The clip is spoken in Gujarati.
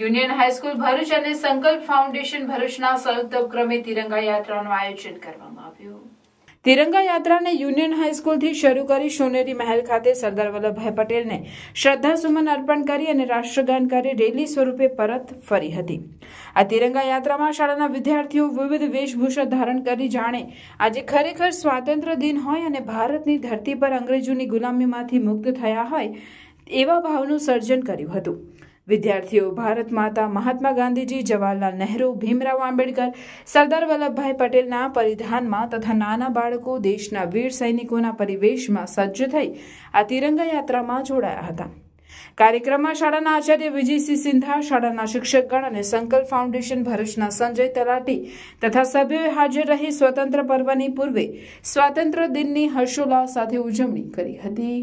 યુનિયન હાઈસ્કૂલ ભરૂચ અને સંકલ્પ ફાઉન્ડેશન ભરૂચના સંયુક્ત ઉપક્રમે તિરંગા યાત્રાનું આયોજન કરવામાં આવ્યું તિરંગા યાત્રાને યુનિયન હાઈસ્કૂલથી શરૂ કરી સોનેરી મહેલ ખાતે સરદાર વલ્લભભાઈ પટેલને શ્રદ્ધાસુમન અર્પણ કરી અને રાષ્ટ્રગાન કરી રેલી સ્વરૂપે પરત ફરી હતી આ તિરંગા યાત્રામાં શાળાના વિદ્યાર્થીઓ વિવિધ વેશભૂષા ધારણ કરી જાણે આજે ખરેખર સ્વાતંત્ર્ય દિન હોય અને ભારતની ધરતી પર અંગ્રેજોની ગુલામીમાંથી મુક્ત થયા હોય એવા ભાવનું સર્જન કર્યું હતું વિદ્યાર્થીઓ ભારત માતા મહાત્મા ગાંધીજી જવાહરલાલ નહેરુ ભીમરાવ આંબેડકર સરદાર વલ્લભભાઈ પટેલના પરિધાનમાં તથા નાના બાળકો દેશના વીર સૈનિકોના પરિવેશમાં સજ્જ થઈ આ તિરંગા યાત્રામાં જોડાયા હતા કાર્યક્રમમાં શાળાના આચાર્ય વિજયસિંહ સિંધા શાળાના શિક્ષકગણ અને સંકલ્પ ફાઉન્ડેશન ભરૂચના સંજય તલાટી તથા સભ્યોએ હાજર રહી સ્વતંત્ર પર્વની પૂર્વે સ્વાતંત્ર્ય દિનની હર્ષોલ્લાસ સાથે ઉજવણી કરી હતી